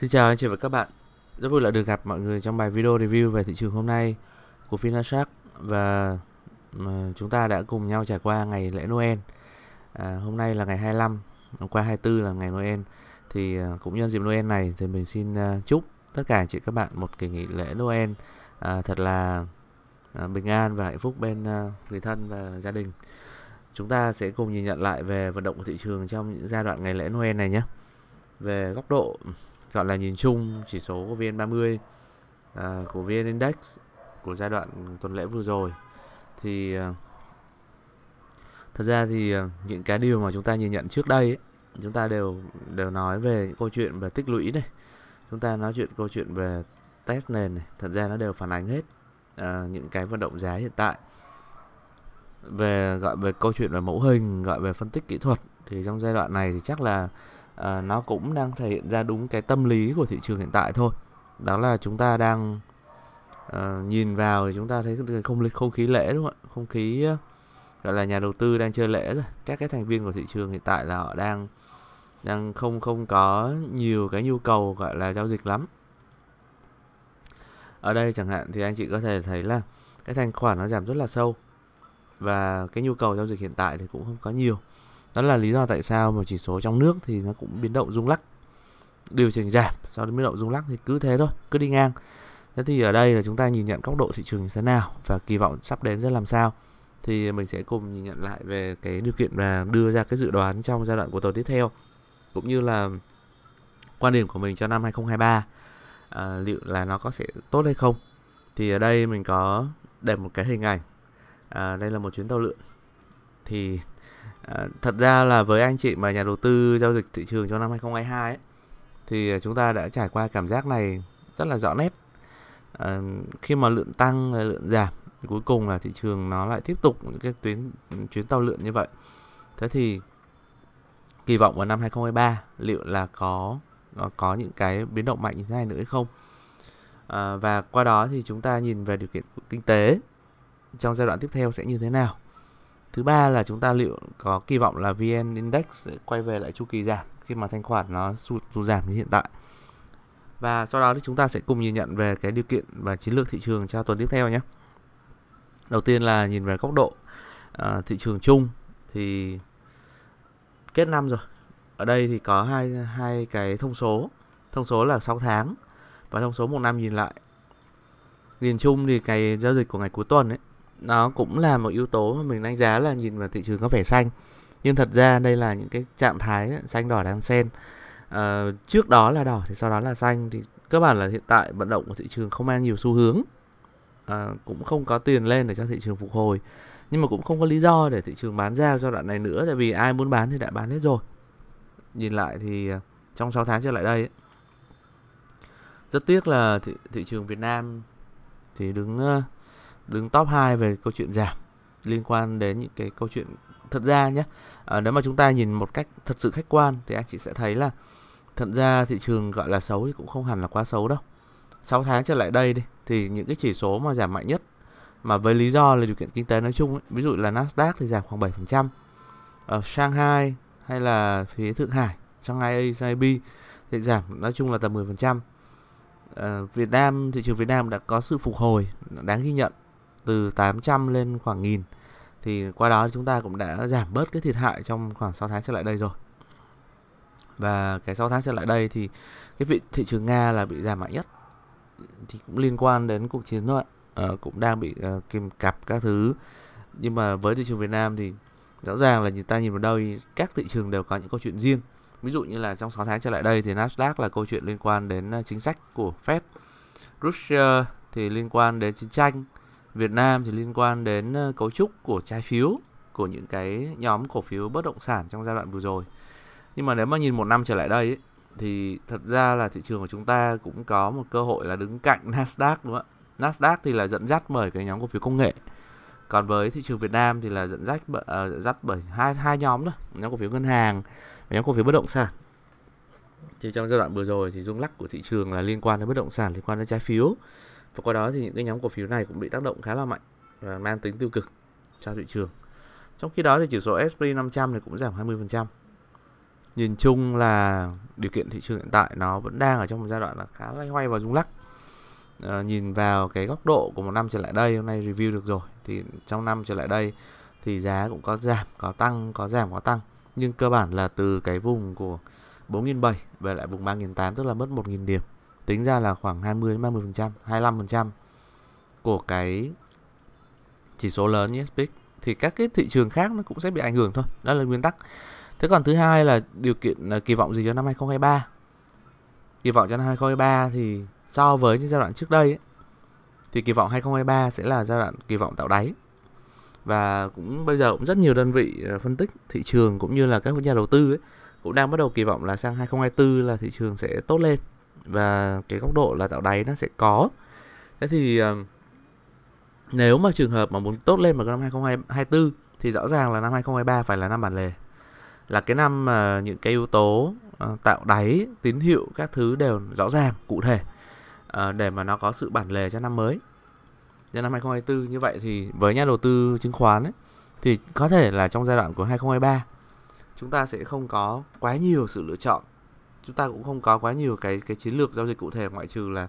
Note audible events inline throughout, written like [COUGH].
Xin chào anh chị và các bạn Rất vui là được gặp mọi người trong bài video review về thị trường hôm nay của Finashark Và chúng ta đã cùng nhau trải qua ngày lễ Noel à, Hôm nay là ngày 25, hôm qua 24 là ngày Noel Thì à, cũng nhân dịp Noel này thì mình xin à, chúc tất cả chị các bạn một kỳ nghỉ lễ Noel à, Thật là à, bình an và hạnh phúc bên à, người thân và gia đình Chúng ta sẽ cùng nhìn nhận lại về vận động của thị trường trong những giai đoạn ngày lễ Noel này nhé về góc độ gọi là nhìn chung chỉ số của VN30 à, của VN Index của giai đoạn tuần lễ vừa rồi thì à, thật ra thì à, những cái điều mà chúng ta nhìn nhận trước đây ấy, chúng ta đều đều nói về những câu chuyện về tích lũy này chúng ta nói chuyện câu chuyện về test nền này thật ra nó đều phản ánh hết à, những cái vận động giá hiện tại về gọi về câu chuyện về mẫu hình gọi về phân tích kỹ thuật thì trong giai đoạn này thì chắc là à, nó cũng đang thể hiện ra đúng cái tâm lý của thị trường hiện tại thôi đó là chúng ta đang à, nhìn vào thì chúng ta thấy không không khí lễ đúng không ạ không khí ờ, gọi là nhà đầu tư đang chơi lễ rồi các cái thành viên của thị trường hiện tại là họ đang đang không không có nhiều cái nhu cầu gọi là giao dịch lắm ở đây chẳng hạn thì anh chị có thể thấy là cái thanh khoản nó giảm rất là sâu và cái nhu cầu giao dịch hiện tại thì cũng không có nhiều đó là lý do tại sao mà chỉ số trong nước thì nó cũng biến động rung lắc điều chỉnh giảm sau đó biến động rung lắc thì cứ thế thôi cứ đi ngang thế thì ở đây là chúng ta nhìn nhận góc độ thị trường như thế nào và kỳ vọng sắp đến sẽ làm sao thì mình sẽ cùng nhìn nhận lại về cái điều kiện và đưa ra cái dự đoán trong giai đoạn của tuần tiếp theo cũng như là quan điểm của mình cho năm 2023 à, liệu là nó có sẽ tốt hay không thì ở đây mình có để một cái hình ảnh à, đây là một chuyến tàu lượn thì À, thật ra là với anh chị mà nhà đầu tư giao dịch thị trường trong năm 2022 ấy, thì chúng ta đã trải qua cảm giác này rất là rõ nét. À, khi mà lượng tăng là lượng giảm, cuối cùng là thị trường nó lại tiếp tục những cái tuyến chuyến tàu lượn như vậy. Thế thì kỳ vọng vào năm 2023 liệu là có có những cái biến động mạnh như thế này nữa hay không? À, và qua đó thì chúng ta nhìn về điều kiện kinh tế trong giai đoạn tiếp theo sẽ như thế nào? Thứ ba là chúng ta liệu có kỳ vọng là VN Index sẽ quay về lại chu kỳ giảm khi mà thanh khoản nó sụt, sụt giảm như hiện tại. Và sau đó thì chúng ta sẽ cùng nhìn nhận về cái điều kiện và chiến lược thị trường cho tuần tiếp theo nhé. Đầu tiên là nhìn về góc độ à, thị trường chung thì kết năm rồi. Ở đây thì có hai hai cái thông số, thông số là 6 tháng và thông số một năm nhìn lại. Nhìn chung thì cái giao dịch của ngày cuối tuần ấy nó cũng là một yếu tố mà mình đánh giá là nhìn vào thị trường có vẻ xanh nhưng thật ra đây là những cái trạng thái xanh đỏ đang xen à, ờ, trước đó là đỏ thì sau đó là xanh thì cơ bản là hiện tại vận động của thị trường không mang nhiều xu hướng à, cũng không có tiền lên để cho thị trường phục hồi nhưng mà cũng không có lý do để thị trường bán ra giai đoạn này nữa tại vì ai muốn bán thì đã bán hết rồi nhìn lại thì ờ, trong 6 tháng trở lại đây ấy, rất tiếc là thị, thị trường Việt Nam thì đứng đứng top 2 về câu chuyện giảm liên quan đến những cái câu chuyện thật ra nhé à, nếu mà chúng ta nhìn một cách thật sự khách quan thì anh chị sẽ thấy là thật ra thị trường gọi là xấu thì cũng không hẳn là quá xấu đâu 6 tháng trở lại đây đi thì những cái chỉ số mà giảm mạnh nhất mà với lý do là điều kiện kinh tế nói chung ấy, ví dụ là Nasdaq thì giảm khoảng 7% ở ờ, Shanghai hay là phía Thượng Hải Shanghai ASIB thì giảm nói chung là tầm 10% à, ờ, Việt Nam thị trường Việt Nam đã có sự phục hồi đáng ghi nhận từ 800 lên khoảng nghìn thì qua đó chúng ta cũng đã giảm bớt cái thiệt hại trong khoảng 6 tháng trở lại đây rồi và cái 6 tháng trở lại đây thì cái vị thị trường Nga là bị giảm mạnh nhất thì cũng liên quan đến cuộc chiến thôi à, cũng đang bị uh, ờ, kìm cặp các thứ nhưng mà với thị trường Việt Nam thì rõ ràng là người ta nhìn vào đây các thị trường đều có những câu chuyện riêng ví dụ như là trong 6 tháng trở lại đây thì Nasdaq là câu chuyện liên quan đến ờ, chính sách của Fed Russia thì liên quan đến chiến tranh Việt Nam thì liên quan đến ờ, cấu trúc của trái phiếu của những cái nhóm cổ phiếu bất động sản trong giai đoạn vừa rồi. Nhưng mà nếu mà nhìn một năm trở lại đây ấy, thì thật ra là thị trường của chúng ta cũng có một cơ hội là đứng cạnh [LAUGHS] Nasdaq đúng không ạ? Nasdaq thì là dẫn dắt bởi cái nhóm cổ phiếu công nghệ. Còn với thị trường Việt Nam thì là dẫn dắt bởi, uh, dẫn dắt bởi hai hai nhóm đó, nhóm cổ phiếu ngân hàng và nhóm cổ phiếu bất động sản. Thì trong giai đoạn vừa rồi thì rung lắc của thị trường là liên quan đến bất động sản, liên quan đến trái phiếu và qua đó thì những cái nhóm cổ phiếu này cũng bị tác động khá là mạnh và mang tính tiêu cực cho thị trường trong khi đó thì chỉ số S&P 500 này cũng giảm 20% nhìn chung là điều kiện thị trường hiện tại nó vẫn đang ở trong một giai đoạn là khá lay hoay và rung lắc à, nhìn vào cái góc độ của một năm trở lại đây hôm nay review được rồi thì trong năm trở lại đây thì giá cũng có giảm có tăng có giảm có tăng nhưng cơ bản là từ cái vùng của 4.700 về lại vùng 3.800 tức là mất 1.000 điểm tính ra là khoảng 20 đến 30%, 25% của cái chỉ số lớn như SPX thì các cái thị trường khác nó cũng sẽ bị ảnh hưởng thôi. Đó là nguyên tắc. Thế còn thứ hai là điều kiện là kỳ vọng gì cho năm 2023? Kỳ vọng cho năm 2023 thì so với những giai đoạn trước đây ấy, thì kỳ vọng 2023 sẽ là giai đoạn kỳ vọng tạo đáy. Và cũng bây giờ cũng rất nhiều đơn vị à, phân tích thị trường cũng như là các nhà đầu tư ấy, cũng đang bắt đầu kỳ vọng là sang 2024 là thị trường sẽ tốt lên và cái góc độ là tạo đáy nó sẽ có thế thì ờ, nếu mà trường hợp mà muốn tốt lên vào năm 2024 thì rõ ràng là năm 2023 phải là năm bản lề là cái năm mà những cái yếu tố ờ, tạo đáy tín hiệu các thứ đều rõ ràng cụ thể ờ, để mà nó có sự bản lề cho năm mới cho năm 2024 như vậy thì với nhà đầu tư chứng khoán ấy, thì có thể là trong giai đoạn của 2023 chúng ta sẽ không có quá nhiều sự lựa chọn chúng ta cũng không có quá nhiều cái cái chiến lược giao dịch cụ thể ngoại trừ là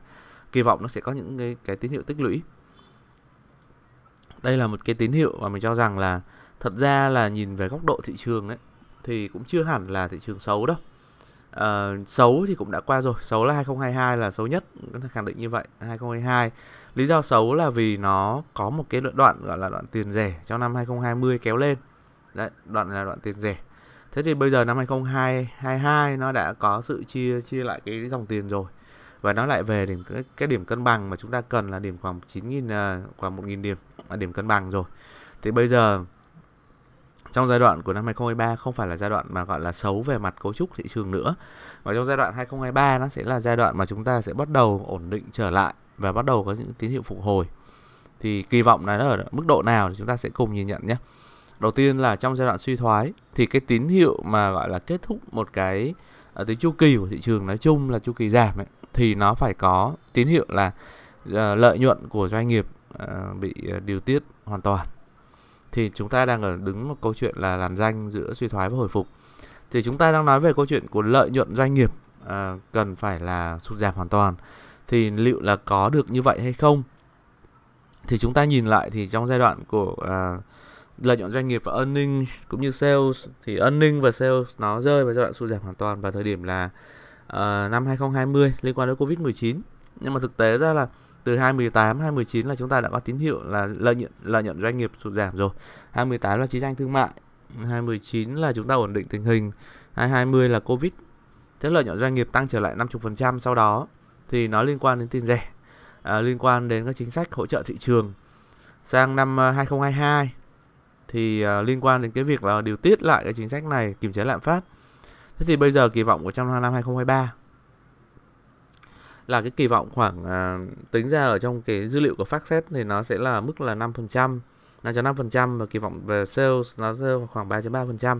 kỳ vọng nó sẽ có những cái cái tín hiệu tích lũy đây là một cái tín hiệu mà mình cho rằng là thật ra là nhìn về góc độ thị trường đấy thì cũng chưa hẳn là thị trường xấu đâu à, xấu thì cũng đã qua rồi xấu là 2022 là xấu nhất có thể khẳng định như vậy 2022 lý do xấu là vì nó có một cái đoạn gọi là đoạn tiền rẻ trong năm 2020 kéo lên đấy đoạn là đoạn tiền rẻ Thế thì bây giờ năm 2022 nó đã có sự chia chia lại cái dòng tiền rồi và nó lại về đến cái, cái điểm cân bằng mà chúng ta cần là điểm khoảng 9.000 à, khoảng 1.000 điểm là điểm cân bằng rồi. Thì bây giờ trong giai đoạn của năm 2023 không phải là giai đoạn mà gọi là xấu về mặt cấu trúc thị trường nữa và trong giai đoạn 2023 nó sẽ là giai đoạn mà chúng ta sẽ bắt đầu ổn định trở lại và bắt đầu có những tín hiệu phục hồi thì kỳ vọng là nó ở mức độ nào thì chúng ta sẽ cùng nhìn nhận nhé đầu tiên là trong giai đoạn suy thoái thì cái tín hiệu mà gọi là kết thúc một cái ở ờ, cái chu kỳ của thị trường nói chung là chu kỳ giảm ấy, thì nó phải có tín hiệu là uh, lợi nhuận của doanh nghiệp uh, bị uh, điều tiết hoàn toàn thì chúng ta đang ở đứng một câu chuyện là làn danh giữa suy thoái và hồi phục thì chúng ta đang nói về câu chuyện của lợi nhuận doanh nghiệp à, cần phải là sụt giảm hoàn toàn thì liệu là có được như vậy hay không thì chúng ta nhìn lại thì trong giai đoạn của à, lợi nhuận doanh nghiệp và earning cũng như sales thì earning và sales nó rơi vào giai đoạn sụt giảm hoàn toàn vào thời điểm là uh, năm 2020 liên quan đến Covid-19. Nhưng mà thực tế ra là từ 2018 2019 là chúng ta đã có tín hiệu là lợi nhuận lợi nhuận doanh nghiệp sụt giảm rồi. 2018 là chiến tranh thương mại, 2019 là chúng ta ổn định tình hình, 2020 là Covid. Thế lợi nhuận doanh nghiệp tăng trở lại 50% sau đó thì nó liên quan đến tiền rẻ, à, liên quan đến các chính sách hỗ trợ thị trường. Sang năm 2022 ờ, thì à, liên quan đến cái việc là điều tiết lại cái chính sách này kiềm chế lạm phát. Thế thì bây giờ kỳ vọng của trong năm 2023 là cái kỳ vọng khoảng à, tính ra ở trong cái dữ liệu của FactSet thì nó sẽ là mức là 5%, 5.5% và kỳ vọng về sales nó rơi vào khoảng 3.3%.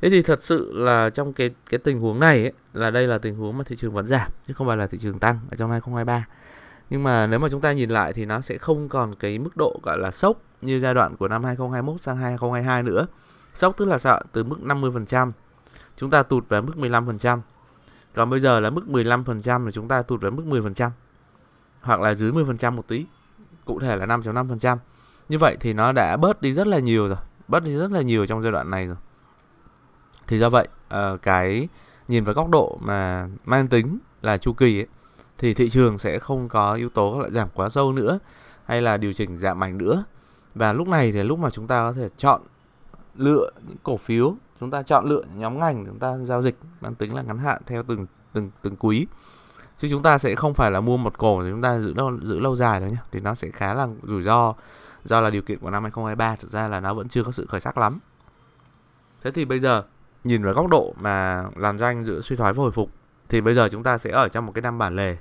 Thế thì thật sự là trong cái cái tình huống này ấy, là đây là tình huống mà thị trường vẫn giảm chứ không phải là thị trường tăng ở trong 2023 nhưng mà nếu mà chúng ta nhìn lại thì nó sẽ không còn cái mức độ gọi là sốc như giai đoạn của năm 2021 sang 2022 nữa. Sốc tức là sợ từ mức 50% chúng ta tụt về mức 15%. Còn bây giờ là mức 15% là chúng ta tụt về mức 10% hoặc là dưới 10% một tí. Cụ thể là 5.5%. Như vậy thì nó đã bớt đi rất là nhiều rồi, bớt đi rất là nhiều trong giai đoạn này rồi. Thì do vậy, ờ, cái nhìn vào góc độ mà mang tính là chu kỳ ấy thì thị trường sẽ không có yếu tố lại giảm quá sâu nữa hay là điều chỉnh giảm mạnh nữa và lúc này thì lúc mà chúng ta có thể chọn lựa những cổ phiếu chúng ta chọn lựa nhóm ngành chúng ta giao dịch mang tính là ngắn hạn theo từng từng từng quý chứ chúng ta sẽ không phải là mua một cổ rồi chúng ta giữ lâu giữ lâu dài đâu nhé thì nó sẽ khá là rủi ro do là điều kiện của năm 2023 thực ra là nó vẫn chưa có sự khởi sắc lắm thế thì bây giờ nhìn vào góc độ mà làm danh giữa suy thoái và hồi phục thì bây giờ chúng ta sẽ ở trong một cái năm bản lề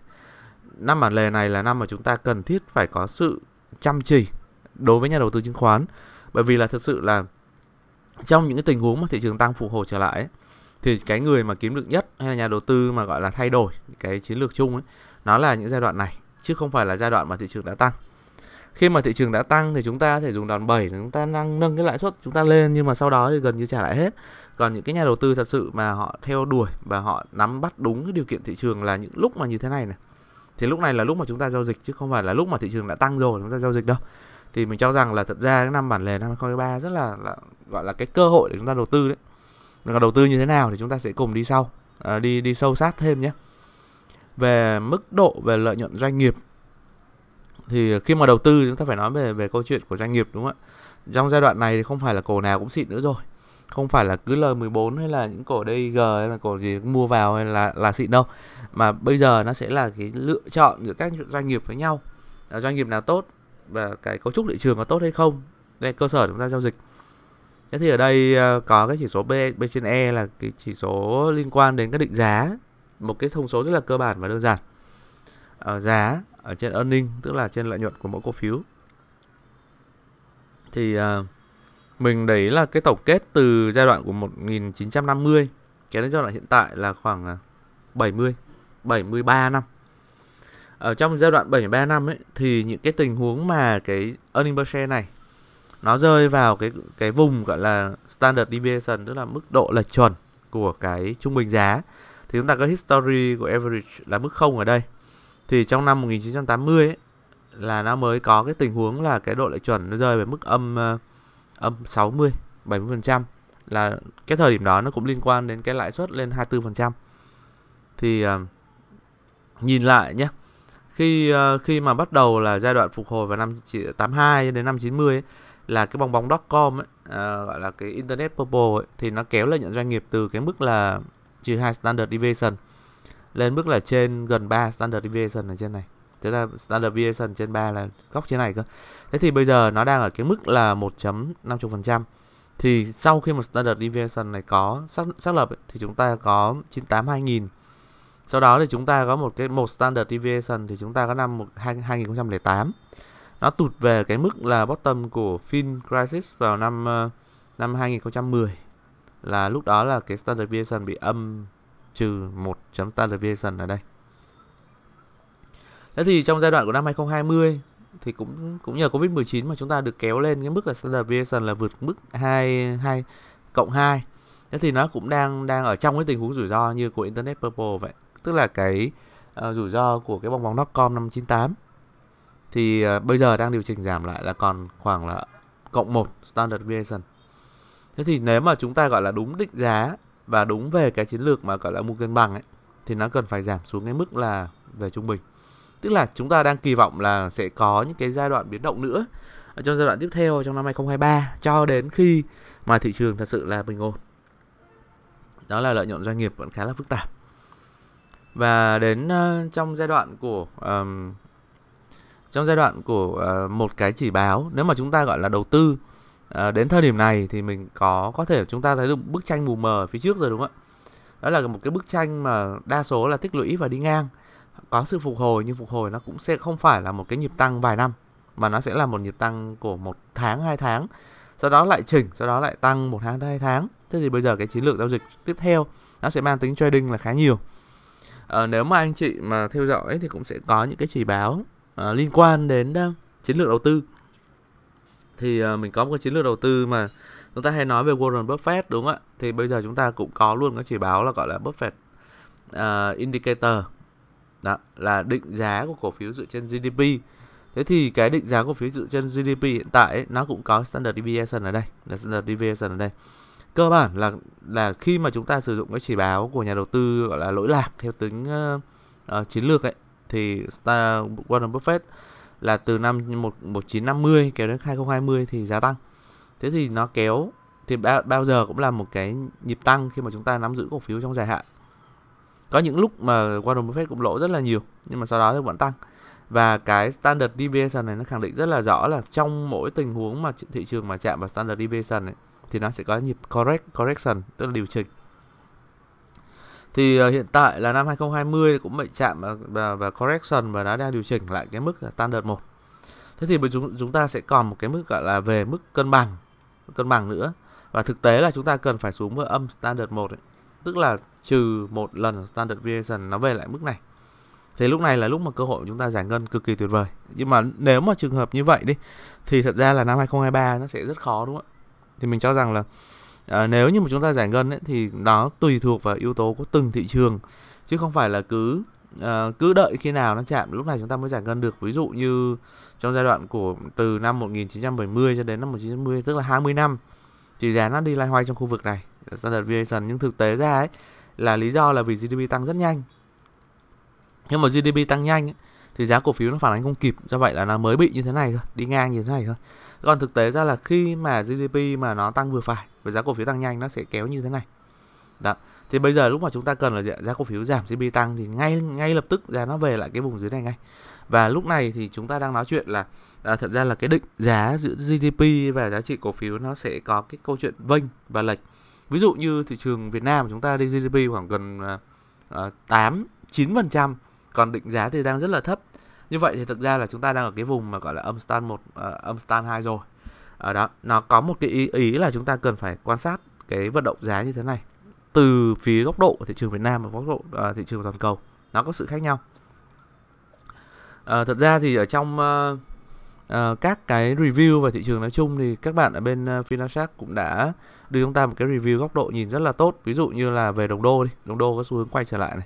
năm bản lề này là năm mà chúng ta cần thiết phải có sự chăm chỉ đối với nhà đầu tư chứng khoán bởi vì là thật sự là trong những cái tình huống mà thị trường tăng phục hồi trở lại ấy, thì cái người mà kiếm được nhất hay là nhà đầu tư mà gọi là thay đổi cái chiến lược chung ấy nó là những giai đoạn này chứ không phải là giai đoạn mà thị trường đã tăng khi mà thị trường đã tăng thì chúng ta có thể dùng đòn bẩy chúng ta nâng nâng cái lãi suất chúng ta lên nhưng mà sau đó thì gần như trả lại hết còn những cái nhà đầu tư thật sự mà họ theo đuổi và họ nắm bắt đúng cái điều kiện thị trường là những lúc mà như thế này này thì lúc này là lúc mà chúng ta giao dịch chứ không phải là lúc mà thị trường đã tăng rồi chúng ta giao dịch đâu thì mình cho rằng là thật ra cái năm bản lề năm 2023 rất là, là gọi là cái cơ hội để chúng ta đầu tư đấy còn đầu tư như thế nào thì chúng ta sẽ cùng đi sau à, đi đi sâu sát thêm nhé về mức độ về lợi nhuận doanh nghiệp thì khi mà đầu tư chúng ta phải nói về về câu chuyện của doanh nghiệp đúng không ạ trong giai đoạn này thì không phải là cổ nào cũng xịn nữa rồi không phải là cứ L14 hay là những cổ DG hay là cổ gì mua vào hay là là xịn đâu mà bây giờ nó sẽ là cái lựa chọn giữa các doanh nghiệp với nhau doanh nghiệp nào tốt và cái cấu trúc thị trường có tốt hay không đây cơ sở chúng ta giao dịch thế thì ở đây ờ, có cái chỉ số B, B trên E là cái chỉ số liên quan đến các định giá một cái thông số rất là cơ bản và đơn giản ở ờ, giá ở à, trên earning tức là trên lợi nhuận của mỗi cổ phiếu thì uh, mình đấy là cái tổng kết từ giai đoạn của 1950 kéo đến giai đoạn hiện tại là khoảng 70 à, 73 năm ở trong giai đoạn 73 năm ấy thì những cái tình huống mà cái earning per share này nó rơi vào cái cái vùng gọi là standard deviation tức là mức độ lệch chuẩn của cái trung bình giá thì chúng ta có history của average là mức không ở đây thì trong năm 1980 ấy, là nó mới có cái tình huống là cái độ lệ chuẩn nó rơi về mức âm uh, âm 60 70% là cái thời điểm đó nó cũng liên quan đến cái lãi suất lên 24%. Thì uh, nhìn lại nhé. Khi uh, khi mà bắt đầu là giai đoạn phục hồi vào năm 82 đến năm 90 ấy, là cái bong bóng dotcom ấy, uh, gọi là cái internet bubble ấy, thì nó kéo lợi nhuận doanh nghiệp từ cái mức là trừ hai standard deviation lên mức là trên gần 3 standard deviation ở trên này thế là standard deviation trên 3 là góc trên này cơ thế thì bây giờ nó đang ở cái mức là 1.50% thì sau khi một standard deviation này có xác, xác lập ấy, thì chúng ta có 98 2000 sau đó thì chúng ta có một cái một standard deviation thì chúng ta có năm 2008 nó tụt về cái mức là bottom của fin crisis vào năm ờ, năm 2010 là lúc đó là cái standard deviation bị âm trừ 1 standard deviation ở đây. Thế thì trong giai đoạn của năm 2020 thì cũng cũng nhờ Covid-19 mà chúng ta được kéo lên cái mức là standard deviation là vượt mức 2 2 cộng 2. Thế thì nó cũng đang đang ở trong cái tình huống rủi ro như của Internet Purple vậy. Tức là cái uh, rủi ro của cái bong bóng Notcom năm 98 thì uh, bây giờ đang điều chỉnh giảm lại là còn khoảng là cộng 1 standard deviation. Thế thì nếu mà chúng ta gọi là đúng định giá và đúng về cái chiến lược mà gọi là mua cân bằng ấy thì nó cần phải giảm xuống cái mức là về trung bình tức là chúng ta đang kỳ vọng là sẽ có những cái giai đoạn biến động nữa ở trong giai đoạn tiếp theo trong năm 2023 cho đến khi mà thị trường thật sự là bình ổn đó là lợi nhuận doanh nghiệp vẫn khá là phức tạp và đến uh, trong giai đoạn của um, trong giai đoạn của uh, một cái chỉ báo nếu mà chúng ta gọi là đầu tư Ờ, đến thời điểm này thì mình có có thể chúng ta thấy được bức tranh mù mờ ở phía trước rồi đúng không ạ đó là một cái bức tranh mà đa số là tích lũy và đi ngang có sự phục hồi nhưng phục hồi nó cũng sẽ không phải là một cái nhịp tăng vài năm mà nó sẽ là một nhịp tăng của một tháng hai tháng sau đó lại chỉnh sau đó lại tăng một tháng hai tháng thế thì bây giờ cái chiến lược giao dịch tiếp theo nó sẽ mang tính trading là khá nhiều à, nếu mà anh chị mà theo dõi thì cũng sẽ có những cái chỉ báo à, liên quan đến uh, chiến lược đầu tư thì ờ, mình có một cái chiến lược đầu tư mà chúng ta hay nói về Warren Buffett đúng không ạ? Thì bây giờ chúng ta cũng có luôn cái chỉ báo là gọi là Buffett uh, Indicator đó là định giá của cổ phiếu dựa trên GDP. Thế thì cái định giá cổ phiếu dựa trên GDP hiện tại ấy, nó cũng có standard deviation ở đây, là standard deviation ở đây. Cơ bản là là khi mà chúng ta sử dụng cái chỉ báo của nhà đầu tư gọi là lỗi lạc theo tính uh, uh, chiến lược ấy thì Warren Buffett là từ năm 1950 kéo đến 2020 thì giá tăng. Thế thì nó kéo thì bao, bao giờ cũng là một cái nhịp tăng khi mà chúng ta nắm giữ cổ phiếu trong dài hạn. Có những lúc mà Warren Buffett cũng lỗ rất là nhiều nhưng mà sau đó thì vẫn tăng. Và cái standard deviation này nó khẳng định rất là rõ là trong mỗi tình huống mà thị trường mà chạm vào standard deviation ấy, thì nó sẽ có nhịp correct correction tức là điều chỉnh thì uh, hiện tại là năm 2020 cũng bị chạm và, và, và correction và đã đang điều chỉnh lại cái mức là standard 1 thế thì chúng chúng ta sẽ còn một cái mức gọi là về mức cân bằng cân bằng nữa và thực tế là chúng ta cần phải xuống với âm standard 1 ấy. tức là trừ một lần standard deviation nó về lại mức này thì lúc này là lúc mà cơ hội của chúng ta giải ngân cực kỳ tuyệt vời nhưng mà nếu mà trường hợp như vậy đi thì thật ra là năm 2023 nó sẽ rất khó đúng không ạ thì mình cho rằng là à, nếu như mà chúng ta giải ngân ấy, thì nó tùy thuộc vào yếu tố của từng thị trường chứ không phải là cứ à, cứ đợi khi nào nó chạm lúc này chúng ta mới giải ngân được ví dụ như trong giai đoạn của từ năm 1970 cho đến năm 1990 tức là 20 năm thì giá nó đi loay hoay trong khu vực này standard deviation nhưng thực tế ra ấy là lý do là vì GDP tăng rất nhanh nhưng mà GDP tăng nhanh ấy, thì giá cổ phiếu nó phản ánh không kịp do vậy là nó mới bị như thế này thôi đi ngang như thế này thôi còn thực tế ra là khi mà GDP mà nó tăng vừa phải và giá cổ phiếu tăng nhanh nó sẽ kéo như thế này đó thì bây giờ lúc mà chúng ta cần là giá cổ phiếu giảm GDP tăng thì ngay ngay lập tức giá nó về lại cái vùng dưới này ngay và lúc này thì chúng ta đang nói chuyện là à, thật ra là cái định giá giữa GDP và giá trị cổ phiếu nó sẽ có cái câu chuyện vênh và lệch ví dụ như thị trường Việt Nam chúng ta đi GDP khoảng gần à, à, tám chín phần trăm còn định giá thì đang rất là thấp như vậy thì thực ra là chúng ta đang ở cái vùng mà gọi là âm stand một uh, âm stand hai rồi ở ờ, đó nó có một cái ý, ý là chúng ta cần phải quan sát cái vận động giá như thế này từ phía góc độ của thị trường Việt Nam và góc độ uh, thị trường toàn cầu nó có sự khác nhau uh, thật ra thì ở trong uh, uh, các cái review về thị trường nói chung thì các bạn ở bên uh, Finashark cũng đã đưa chúng ta một cái review góc độ nhìn rất là tốt ví dụ như là về đồng đô đi đồng đô có xu hướng quay trở lại này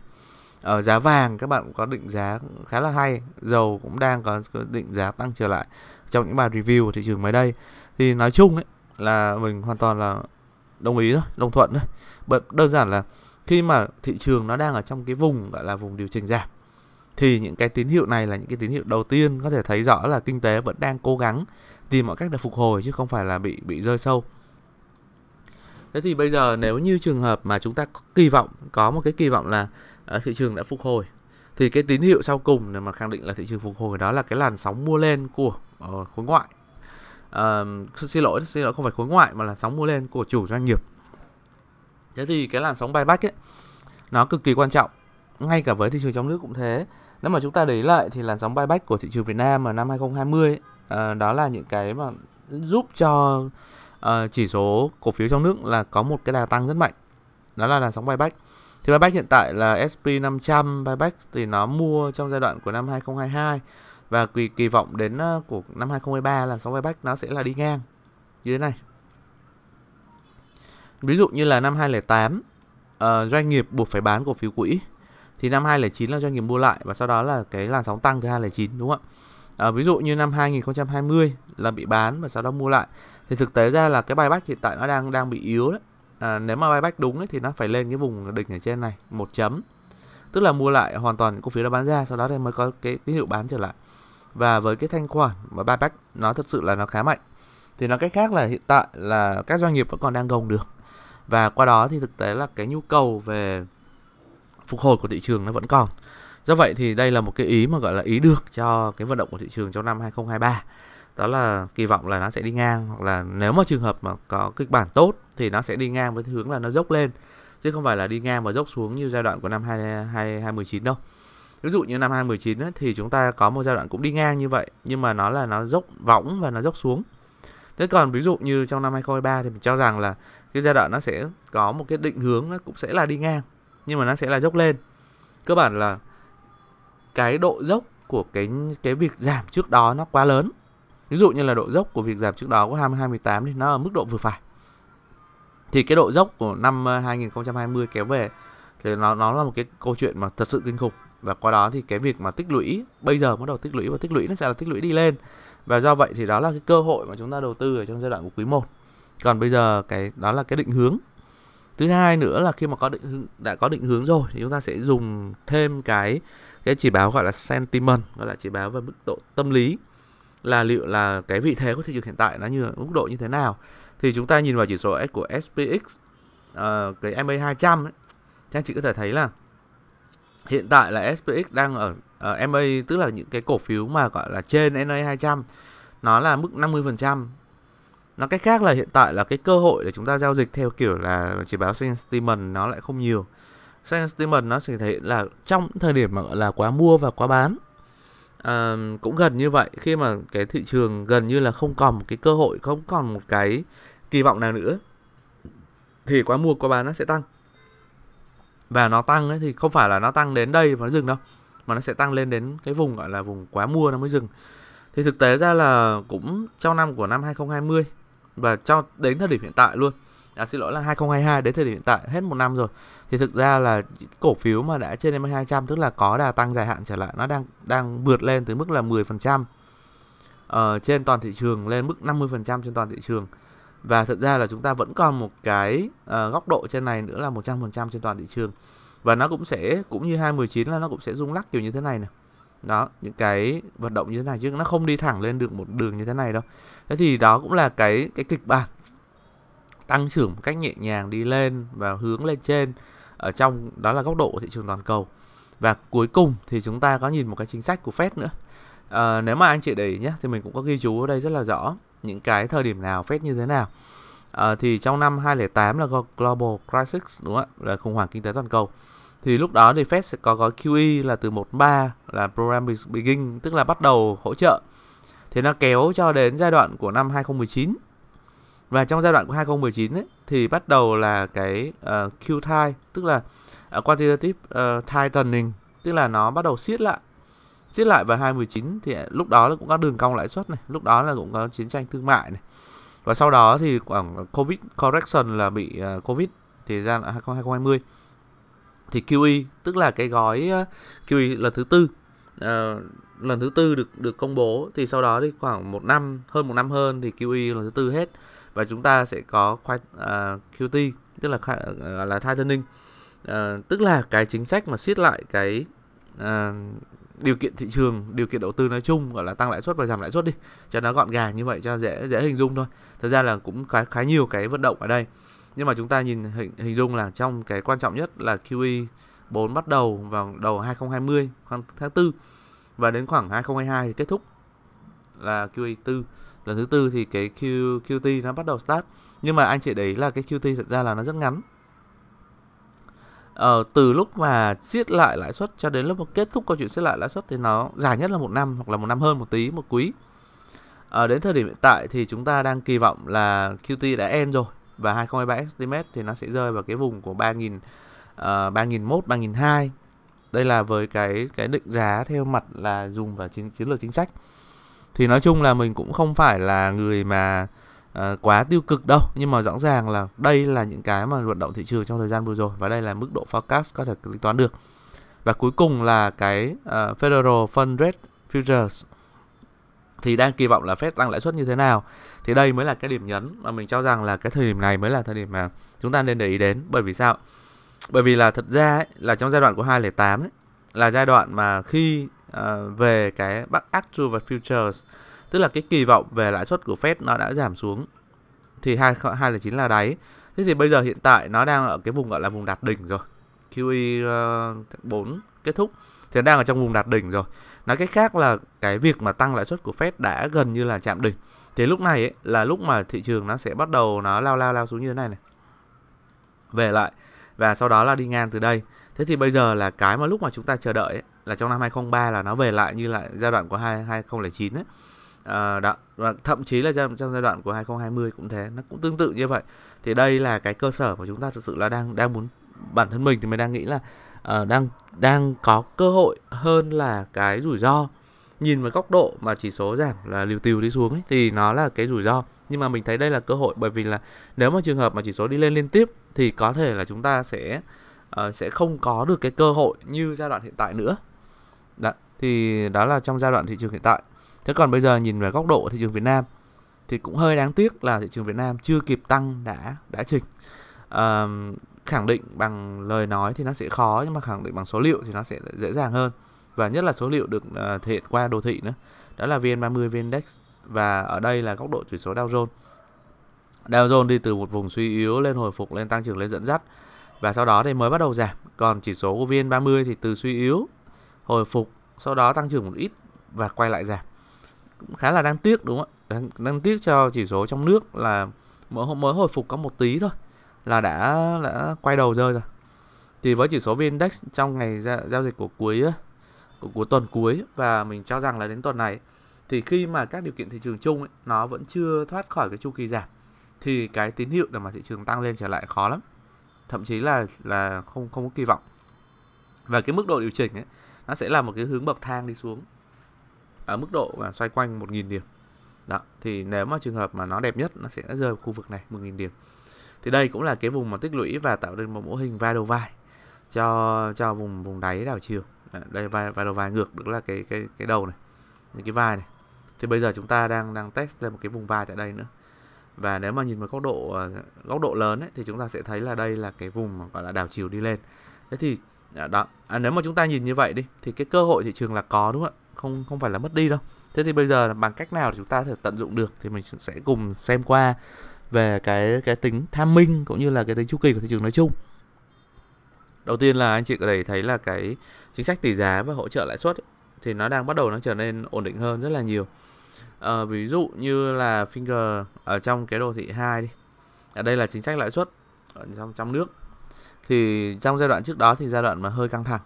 ở ờ, giá vàng các bạn cũng có định giá khá là hay dầu cũng đang có định giá tăng trở lại trong những bài review của thị trường mới đây thì nói chung ấy là mình hoàn toàn là đồng ý thôi đồng thuận thôi Bật đơn giản là khi mà thị trường nó đang ở trong cái vùng gọi là vùng điều chỉnh giảm thì những cái tín hiệu này là những cái tín hiệu đầu tiên có thể thấy rõ là kinh tế vẫn đang cố gắng tìm mọi cách để phục hồi chứ không phải là bị bị rơi sâu thế thì bây giờ nếu như trường hợp mà chúng ta kỳ vọng có một cái kỳ vọng là Ờ, thị trường đã phục hồi thì cái tín hiệu sau cùng để mà khẳng định là thị trường phục hồi đó là cái làn sóng mua lên của uh, khối ngoại uh, xin lỗi xin lỗi không phải khối ngoại mà là sóng mua lên của chủ doanh nghiệp thế thì cái làn sóng bay bách ấy nó cực kỳ quan trọng ngay cả với thị trường trong nước cũng thế nếu mà chúng ta để ý lại thì làn sóng bay bách của thị trường Việt Nam ở năm 2020 uh, đó là những cái mà giúp cho uh, chỉ số cổ phiếu trong nước là có một cái đà tăng rất mạnh đó là làn sóng bay bách thì buyback hiện tại là SP500 buyback thì nó mua trong giai đoạn của năm 2022 và kỳ kỳ vọng đến ờ, của năm 2023 là sóng buyback nó sẽ là đi ngang như thế này. Ví dụ như là năm 2008 uh, ờ, doanh nghiệp buộc phải bán cổ phiếu quỹ thì năm 2009 là doanh nghiệp mua lại và sau đó là cái làn sóng tăng từ 2009 đúng không ạ? À, ví dụ như năm 2020 là bị bán và sau đó mua lại thì thực tế ra là cái bài bách hiện tại nó đang đang bị yếu đấy à, nếu mà buyback đúng ấy, thì nó phải lên cái vùng đỉnh ở trên này một chấm tức là mua lại hoàn toàn cổ phiếu đã bán ra sau đó thì mới có cái tín hiệu bán trở lại và với cái thanh khoản mà buyback nó thật sự là nó khá mạnh thì nói cách khác là hiện tại là các doanh nghiệp vẫn còn đang gồng được và qua đó thì thực tế là cái nhu cầu về phục hồi của thị trường nó vẫn còn do vậy thì đây là một cái ý mà gọi là ý được cho cái vận động của thị trường trong năm 2023 đó là kỳ vọng là nó sẽ đi ngang hoặc là nếu mà trường hợp mà có kịch bản tốt thì nó sẽ đi ngang với hướng là nó dốc lên chứ không phải là đi ngang và dốc xuống như giai đoạn của năm 2019 đâu ví dụ như năm 2019 ấy, thì chúng ta có một giai đoạn cũng đi ngang như vậy nhưng mà nó là nó dốc võng và nó dốc xuống thế còn ví dụ như trong năm 2023 thì mình cho rằng là cái giai đoạn nó sẽ có một cái định hướng nó cũng sẽ là đi ngang nhưng mà nó sẽ là dốc lên cơ bản là cái độ dốc của cái cái việc giảm trước đó nó quá lớn ví dụ như là độ dốc của việc giảm trước đó của 2028 thì nó ở mức độ vừa phải thì cái độ dốc của năm 2020 ờ, kéo về thì nó nó là một cái câu chuyện mà thật sự kinh khủng và qua đó thì cái việc mà tích lũy bây giờ bắt đầu tích lũy và tích lũy nó sẽ là tích lũy đi lên và do vậy thì đó là cái cơ hội mà chúng ta đầu tư ở trong giai đoạn của quý 1 còn bây giờ cái đó là cái định hướng thứ hai nữa là khi mà có định hướng, đã có định hướng rồi thì chúng ta sẽ dùng thêm cái cái chỉ báo gọi là sentiment gọi là chỉ báo về mức độ tâm lý là liệu là cái vị thế của thị trường hiện tại nó như mức độ như thế nào thì chúng ta nhìn vào chỉ số S của SPX uh, ờ, cái MA 200 ấy, thì anh chị có thể thấy là hiện tại là SPX đang ở uh, ờ, MA tức là những cái cổ phiếu mà gọi là trên NA 200 nó là mức 50% nó cách khác là hiện tại là cái cơ hội để chúng ta giao dịch theo kiểu là chỉ báo sentiment nó lại không nhiều sentiment nó sẽ thể hiện là trong thời điểm mà gọi là quá mua và quá bán à, cũng gần như vậy khi mà cái thị trường gần như là không còn một cái cơ hội không còn một cái kỳ vọng nào nữa thì quá mua quá bán nó sẽ tăng và nó tăng ấy thì không phải là nó tăng đến đây và nó dừng đâu mà nó sẽ tăng lên đến cái vùng gọi là vùng quá mua nó mới dừng thì thực tế ra là cũng trong năm của năm 2020 và cho đến thời điểm hiện tại luôn à xin lỗi là 2022 đến thời điểm hiện tại hết một năm rồi thì thực ra là cổ phiếu mà đã trên 200 tức là có đà tăng dài hạn trở lại nó đang đang vượt lên tới mức là 10% uh, ờ, trên toàn thị trường lên mức 50% trên toàn thị trường và thực ra là chúng ta vẫn còn một cái uh, góc độ trên này nữa là 100% trên toàn thị trường và nó cũng sẽ cũng như 219 là nó cũng sẽ rung lắc kiểu như thế này nè đó những cái vận động như thế này chứ nó không đi thẳng lên được một đường như thế này đâu thế thì đó cũng là cái cái kịch bản tăng trưởng một cách nhẹ nhàng đi lên và hướng lên trên ở trong đó là góc độ của thị trường toàn cầu và cuối cùng thì chúng ta có nhìn một cái chính sách của Fed nữa à, nếu mà anh chị để ý nhé thì mình cũng có ghi chú ở đây rất là rõ những cái thời điểm nào Fed như thế nào à, thì trong năm 2008 là Global Crisis đúng không ạ là khủng hoảng kinh tế toàn cầu thì lúc đó thì Fed sẽ có gói QE là từ 13 là program begin tức là bắt đầu hỗ trợ thế nó kéo cho đến giai đoạn của năm 2019 và trong giai đoạn của 2019 ấy, thì bắt đầu là cái uh, ờ, Q-tie, tức là uh, quantitative uh, tightening, tức là nó bắt đầu siết lại. Siết lại vào 2019 thì lúc đó là cũng có đường cong lãi suất này, lúc đó là cũng có chiến tranh thương mại này. Và sau đó thì khoảng Covid correction là bị uh, Covid thì ra là 2020 thì QE tức là cái gói QE lần thứ tư uh, lần thứ tư được được công bố thì sau đó thì khoảng một năm hơn một năm hơn thì QE lần thứ tư hết và chúng ta sẽ có à, QT tức là uh, là tightening uh, tức là cái chính sách mà siết lại cái uh, điều kiện thị trường điều kiện đầu tư nói chung gọi là tăng lãi suất và giảm lãi suất đi cho nó gọn gàng như vậy cho dễ dễ hình dung thôi thực ra là cũng khá khá nhiều cái vận động ở đây nhưng mà chúng ta nhìn hình, hình dung là trong cái quan trọng nhất là QE 4 bắt đầu vào đầu 2020 khoảng tháng 4 và đến khoảng 2022 thì kết thúc là QE 4 lần thứ tư thì cái Q, QT nó bắt đầu start nhưng mà anh chị đấy là cái QT thật ra là nó rất ngắn ờ, từ lúc mà siết lại lãi suất cho đến lúc mà kết thúc câu chuyện siết lại lãi suất thì nó dài nhất là một năm hoặc là một năm hơn một tí một quý ờ, đến thời điểm hiện tại thì chúng ta đang kỳ vọng là QT đã end rồi và 2023 estimate thì nó sẽ rơi vào cái vùng của 3.000 uh, 3.001 3.002 đây là với cái cái định giá theo mặt là dùng vào chiến, chiến lược chính sách thì nói chung là mình cũng không phải là người mà uh, quá tiêu cực đâu nhưng mà rõ ràng là đây là những cái mà vận động thị trường trong thời gian vừa rồi và đây là mức độ forecast có thể tính toán được và cuối cùng là cái uh, Federal Fund Rate Futures thì đang kỳ vọng là Fed tăng lãi suất như thế nào thì đây mới là cái điểm nhấn mà mình cho rằng là cái thời điểm này mới là thời điểm mà chúng ta nên để ý đến bởi vì sao bởi vì là thật ra ấy, là trong giai đoạn của 208 ấy, là giai đoạn mà khi À, về cái bắc actual và futures tức là cái kỳ vọng về lãi suất của Fed nó đã giảm xuống thì hai hai là chính là đáy thế thì bây giờ hiện tại nó đang ở cái vùng gọi là vùng đạt đỉnh rồi QE uh, 4 kết thúc thì nó đang ở trong vùng đạt đỉnh rồi nói cách khác là cái việc mà tăng lãi suất của Fed đã gần như là chạm đỉnh thì lúc này ấy, là lúc mà thị trường nó sẽ bắt đầu nó lao lao lao xuống như thế này này về lại và sau đó là đi ngang từ đây thế thì bây giờ là cái mà lúc mà chúng ta chờ đợi ấy, là trong năm 2003 là nó về lại như lại giai đoạn của 2009 ấy. À, đó và thậm chí là trong, trong giai đoạn của 2020 cũng thế nó cũng tương tự như vậy thì đây là cái cơ sở mà chúng ta thực sự là đang đang muốn bản thân mình thì mình đang nghĩ là uh, đang đang có cơ hội hơn là cái rủi ro nhìn vào góc độ mà chỉ số giảm là liều tiều đi xuống ấy, thì nó là cái rủi ro nhưng mà mình thấy đây là cơ hội bởi vì là nếu mà trường hợp mà chỉ số đi lên liên tiếp thì có thể là chúng ta sẽ uh, sẽ không có được cái cơ hội như giai đoạn hiện tại nữa đó thì đó là trong giai đoạn thị trường hiện tại. Thế còn bây giờ nhìn về góc độ thị trường Việt Nam thì cũng hơi đáng tiếc là thị trường Việt Nam chưa kịp tăng đã đã trình À, khẳng định bằng lời nói thì nó sẽ khó nhưng mà khẳng định bằng số liệu thì nó sẽ dễ dàng hơn và nhất là số liệu được uh, thể hiện qua đồ thị nữa. Đó là VN30, vn và ở đây là góc độ chỉ số Dow Jones. Dow Jones đi từ một vùng suy yếu lên hồi phục lên tăng trưởng lên dẫn dắt và sau đó thì mới bắt đầu giảm. Còn chỉ số của VN30 thì từ suy yếu hồi phục sau đó tăng trưởng một ít và quay lại giảm cũng khá là đáng tiếc đúng không ạ đáng, tiếc cho chỉ số trong nước là mới mới hồi phục có một tí thôi là đã đã quay đầu rơi rồi thì với chỉ số vn index trong ngày giao dịch của cuối của cuối tuần cuối và mình cho rằng là đến tuần này thì khi mà các điều kiện thị trường chung ấy, nó vẫn chưa thoát khỏi cái chu kỳ giảm thì cái tín hiệu để mà thị trường tăng lên trở lại khó lắm thậm chí là là không không có kỳ vọng và cái mức độ điều chỉnh ấy nó sẽ là một cái hướng bậc thang đi xuống ở mức độ và xoay quanh một nghìn điểm đó thì nếu mà trường hợp mà nó đẹp nhất nó sẽ rơi vào khu vực này một nghìn điểm thì đây cũng là cái vùng mà tích lũy và tạo nên một mẫu hình vai đầu vai cho cho vùng vùng đáy đảo chiều đây vai vai đầu vai ngược được là cái cái cái đầu này những cái vai này thì bây giờ chúng ta đang đang test lên một cái vùng vai tại đây nữa và nếu mà nhìn vào góc độ góc độ lớn ấy, thì chúng ta sẽ thấy là đây là cái vùng gọi là đảo chiều đi lên thế thì Dạ, đó à, nếu mà chúng ta nhìn như vậy đi thì cái cơ hội thị trường là có đúng không ạ không không phải là mất đi đâu thế thì bây giờ là bằng cách nào chúng ta thể tận dụng được thì mình sẽ cùng xem qua về cái cái tính tham minh cũng như là cái tính chu kỳ của thị trường nói chung đầu tiên là anh chị có thể thấy là cái chính sách tỷ giá và hỗ trợ lãi suất thì nó đang bắt đầu nó trở nên ổn định hơn rất là nhiều à, ví dụ như là finger ở trong cái đồ thị 2 đi ở đây là chính sách lãi suất ở trong trong nước thì trong giai đoạn trước đó thì giai đoạn mà hơi căng thẳng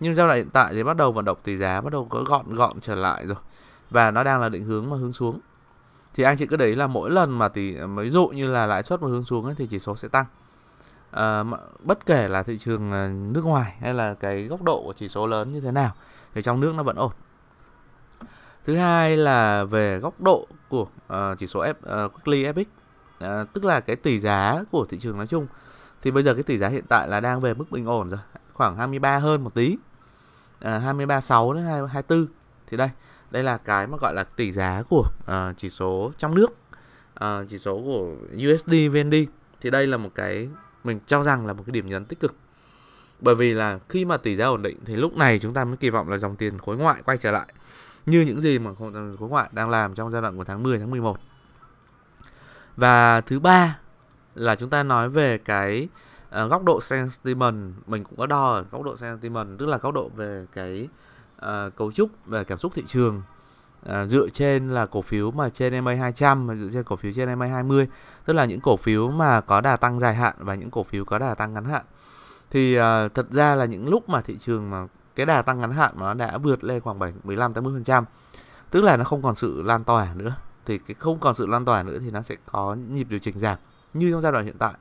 nhưng giai đoạn hiện tại thì bắt đầu vận động tỷ giá bắt đầu có gọn gọn trở lại rồi và nó đang là định hướng mà hướng xuống thì anh chị cứ đấy là mỗi lần mà tỷ ví dụ như là lãi suất mà hướng xuống ấy, thì chỉ số sẽ tăng à, bất kể là thị trường ờ, nước ngoài hay là cái góc độ của chỉ số lớn như thế nào thì trong nước nó vẫn ổn thứ hai là về góc độ của uh, chỉ số F, uh, Quickly FX uh, tức là cái tỷ giá của thị trường nói chung thì bây giờ cái tỷ giá hiện tại là đang về mức bình ổn rồi khoảng 23 hơn một tí à, 23 6 đến 24 thì đây đây là cái mà gọi là tỷ giá của uh, chỉ số trong nước uh, chỉ số của USD VND thì đây là một cái mình cho rằng là một cái điểm nhấn tích cực bởi vì là khi mà tỷ giá ổn định thì lúc này chúng ta mới kỳ vọng là dòng tiền khối ngoại quay trở lại như những gì mà khối ngoại đang làm trong giai đoạn của tháng 10 tháng 11 và thứ ba là chúng ta nói về cái uh, góc độ sentiment mình cũng có đo ở góc độ sentiment tức là góc độ về cái uh, cấu trúc về cảm xúc thị trường uh, dựa trên là cổ phiếu mà trên MA 200 mà dựa trên cổ phiếu trên MA 20 tức là những cổ phiếu mà có đà tăng dài hạn và những cổ phiếu có đà tăng ngắn hạn thì uh, thật ra là những lúc mà thị trường mà cái đà tăng ngắn hạn mà nó đã vượt lên khoảng 7 15 80% tức là nó không còn sự lan tỏa nữa thì cái không còn sự lan tỏa nữa thì nó sẽ có nhịp điều chỉnh giảm như trong giai đoạn hiện tại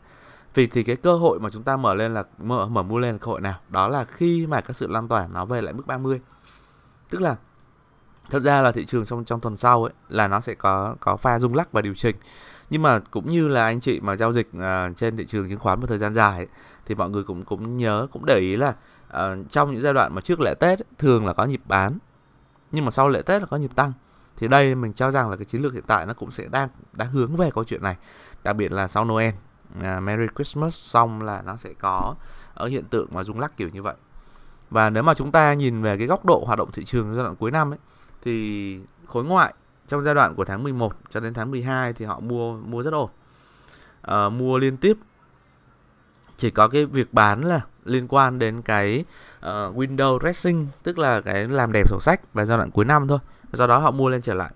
vì thì cái cơ hội mà chúng ta mở lên là mở mở mua lên là cơ hội nào đó là khi mà các sự lan tỏa nó về lại mức 30 tức là thật ra là thị trường trong trong tuần sau ấy là nó sẽ có có pha rung lắc và điều chỉnh nhưng mà cũng như là anh chị mà giao dịch uh, trên thị trường chứng khoán một thời gian dài ấy, thì mọi người cũng cũng nhớ cũng để ý là uh, trong những giai đoạn mà trước lễ tết ấy, thường là có nhịp bán nhưng mà sau lễ tết là có nhịp tăng thì đây mình cho rằng là cái chiến lược hiện tại nó cũng sẽ đang đang hướng về câu chuyện này đặc biệt là sau Noel à, Merry Christmas xong là nó sẽ có ở hiện tượng mà rung lắc kiểu như vậy và nếu mà chúng ta nhìn về cái góc độ hoạt động thị trường giai đoạn cuối năm ấy thì khối ngoại trong giai đoạn của tháng 11 cho đến tháng 12 thì họ mua mua rất ổn à, mua liên tiếp chỉ có cái việc bán là liên quan đến cái uh, window dressing tức là cái làm đẹp sổ sách và giai đoạn cuối năm thôi do đó họ mua lên trở lại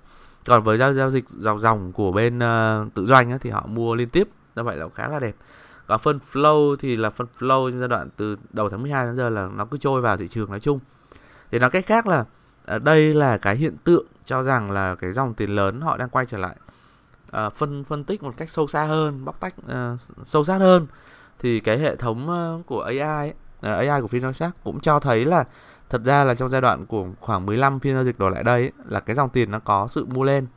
còn với giao giao dịch dòng dòng của bên uh, tự doanh á, thì họ mua liên tiếp do vậy là khá là đẹp còn phân flow thì là phân flow giai đoạn từ đầu tháng 12 đến giờ là nó cứ trôi vào thị trường nói chung thì nói cách khác là ờ, đây là cái hiện tượng cho rằng là cái dòng tiền lớn họ đang quay trở lại à, phân phân tích một cách sâu xa hơn bóc tách à, sâu sát hơn thì cái hệ thống của AI ấy, AI của Finoshark cũng cho thấy là thật ra là trong giai đoạn của khoảng 15 phiên giao dịch đổ lại đây ấy, là cái dòng tiền nó có sự mua lên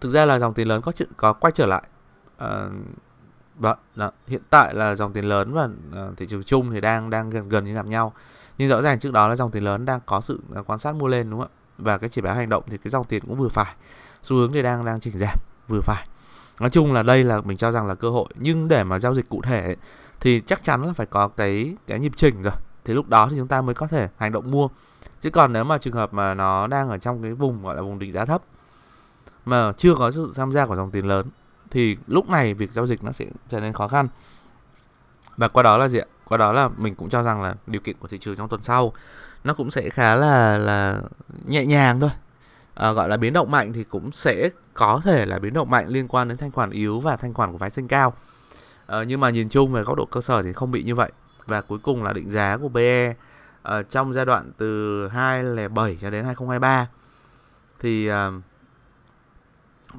thực ra là dòng tiền lớn có có quay trở lại à, ờ, đó, vâng, đó, hiện tại là dòng tiền lớn và uh, thị trường chung thì đang đang gần gần như gặp nhau nhưng rõ ràng trước đó là dòng tiền lớn đang có sự à, quan sát mua lên đúng không ạ và cái chỉ báo hành động thì cái dòng tiền cũng vừa phải xu hướng thì đang đang chỉnh giảm vừa phải nói chung là đây là mình cho rằng là cơ hội nhưng để mà giao dịch cụ thể ấy, thì chắc chắn là phải có cái cái nhịp chỉnh rồi thì lúc đó thì chúng ta mới có thể hành động mua chứ còn nếu mà trường hợp mà nó đang ở trong cái vùng gọi là vùng định giá thấp mà chưa có sự tham gia của dòng tiền lớn thì lúc này việc giao dịch nó sẽ trở nên khó khăn và qua đó là gì ạ qua đó là mình cũng cho rằng là điều kiện của thị trường trong tuần sau nó cũng sẽ khá là là nhẹ nhàng thôi à, gọi là biến động mạnh thì cũng sẽ có thể là biến động mạnh liên quan đến thanh khoản yếu và thanh khoản của phái sinh cao à, nhưng mà nhìn chung về góc độ cơ sở thì không bị như vậy và cuối cùng là định giá của PE ở ờ, trong giai đoạn từ 2007 cho đến 2023 thì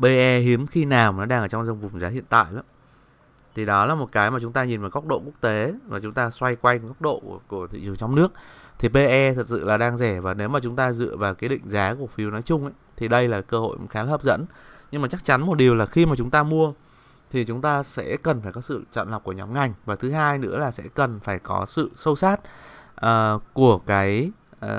PE ờ, hiếm khi nào mà nó đang ở trong vùng giá hiện tại lắm thì đó là một cái mà chúng ta nhìn vào góc độ quốc tế và chúng ta xoay quanh góc độ của, của thị trường trong nước thì PE thật sự là đang rẻ và nếu mà chúng ta dựa vào cái định giá cổ phiếu nói chung ấy, thì đây là cơ hội khá là hấp dẫn nhưng mà chắc chắn một điều là khi mà chúng ta mua thì chúng ta sẽ cần phải có sự chọn lọc của nhóm ngành và thứ hai nữa là sẽ cần phải có sự sâu sát uh, của cái uh,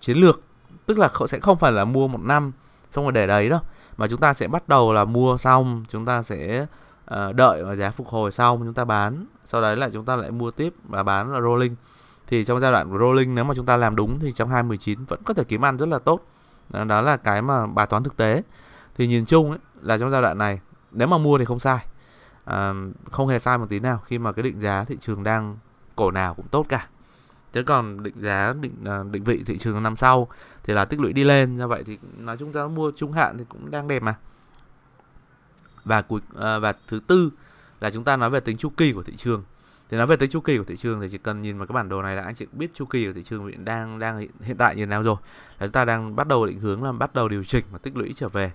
chiến lược tức là sẽ không phải là mua một năm xong rồi để đấy đâu mà chúng ta sẽ bắt đầu là mua xong chúng ta sẽ uh, đợi và giá phục hồi xong chúng ta bán sau đấy là chúng ta lại mua tiếp và bán là rolling thì trong giai đoạn rolling nếu mà chúng ta làm đúng thì trong 2019 vẫn có thể kiếm ăn rất là tốt đó là cái mà bài toán thực tế thì nhìn chung ấy, là trong giai đoạn này nếu mà mua thì không sai à, không hề sai một tí nào khi mà cái định giá thị trường đang cổ nào cũng tốt cả chứ còn định giá định ờ, định vị thị trường năm sau thì là tích lũy đi lên do vậy thì nói chúng ta mua trung hạn thì cũng đang đẹp mà và cuối ờ, và thứ tư là chúng ta nói về tính chu kỳ của thị trường thì nói về tính chu kỳ của thị trường thì chỉ cần nhìn vào cái bản đồ này là anh chị biết chu kỳ của thị trường hiện đang đang hiện tại như thế nào rồi là chúng ta đang bắt đầu định hướng là bắt đầu điều chỉnh và tích lũy trở về